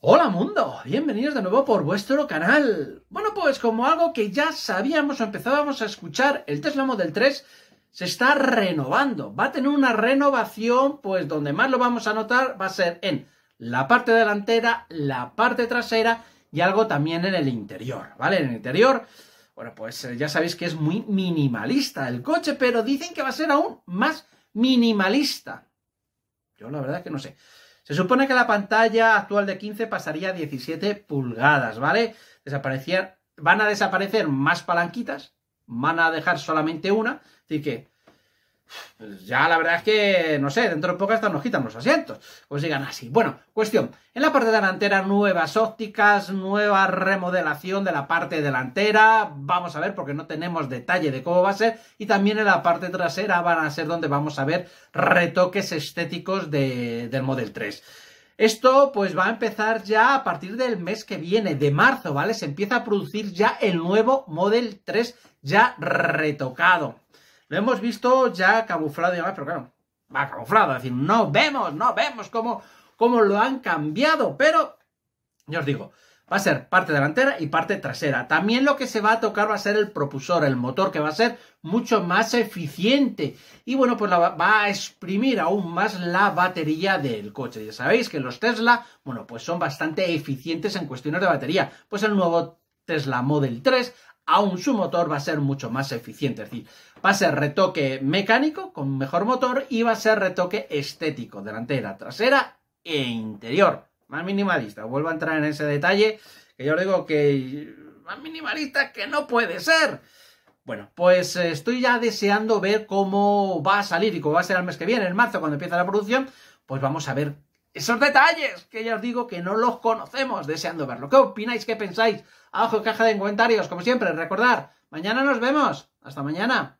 Hola mundo, bienvenidos de nuevo por vuestro canal. Bueno, pues como algo que ya sabíamos o empezábamos a escuchar, el Tesla Model 3 se está renovando. Va a tener una renovación, pues donde más lo vamos a notar va a ser en la parte delantera, la parte trasera y algo también en el interior, ¿vale? En el interior, bueno, pues eh, ya sabéis que es muy minimalista el coche, pero dicen que va a ser aún más minimalista. Yo la verdad es que no sé. Se supone que la pantalla actual de 15 pasaría a 17 pulgadas, ¿vale? van a desaparecer más palanquitas, van a dejar solamente una, así que pues ya la verdad es que, no sé, dentro de poco hasta nos quitan los asientos, pues digan así. Bueno, cuestión, en la parte delantera nuevas ópticas, nueva remodelación de la parte delantera, vamos a ver porque no tenemos detalle de cómo va a ser, y también en la parte trasera van a ser donde vamos a ver retoques estéticos de, del Model 3. Esto pues va a empezar ya a partir del mes que viene, de marzo, ¿vale? Se empieza a producir ya el nuevo Model 3 ya retocado. Lo hemos visto ya camuflado y demás, pero claro, va camuflado. Es decir, no vemos, no vemos cómo, cómo lo han cambiado. Pero, yo os digo, va a ser parte delantera y parte trasera. También lo que se va a tocar va a ser el propulsor, el motor, que va a ser mucho más eficiente. Y bueno, pues va a exprimir aún más la batería del coche. Ya sabéis que los Tesla, bueno, pues son bastante eficientes en cuestiones de batería. Pues el nuevo Tesla Model 3 aún su motor va a ser mucho más eficiente. Es decir, va a ser retoque mecánico con mejor motor y va a ser retoque estético, delantera, trasera e interior. Más minimalista. Vuelvo a entrar en ese detalle que yo digo que más minimalista que no puede ser. Bueno, pues eh, estoy ya deseando ver cómo va a salir y cómo va a ser el mes que viene, en marzo, cuando empieza la producción, pues vamos a ver esos detalles que ya os digo que no los conocemos deseando verlo. ¿Qué opináis? ¿Qué pensáis? Abajo en caja de comentarios, como siempre, recordar, mañana nos vemos. Hasta mañana.